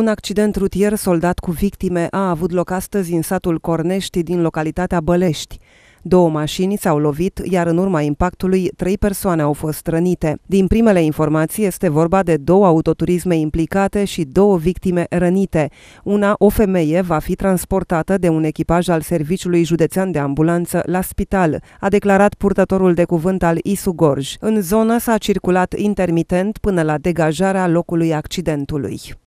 Un accident rutier soldat cu victime a avut loc astăzi în satul Cornești din localitatea Bălești. Două mașini s-au lovit, iar în urma impactului, trei persoane au fost rănite. Din primele informații este vorba de două autoturisme implicate și două victime rănite. Una, o femeie, va fi transportată de un echipaj al Serviciului Județean de Ambulanță la spital, a declarat purtătorul de cuvânt al ISU Gorj. În zonă s-a circulat intermitent până la degajarea locului accidentului.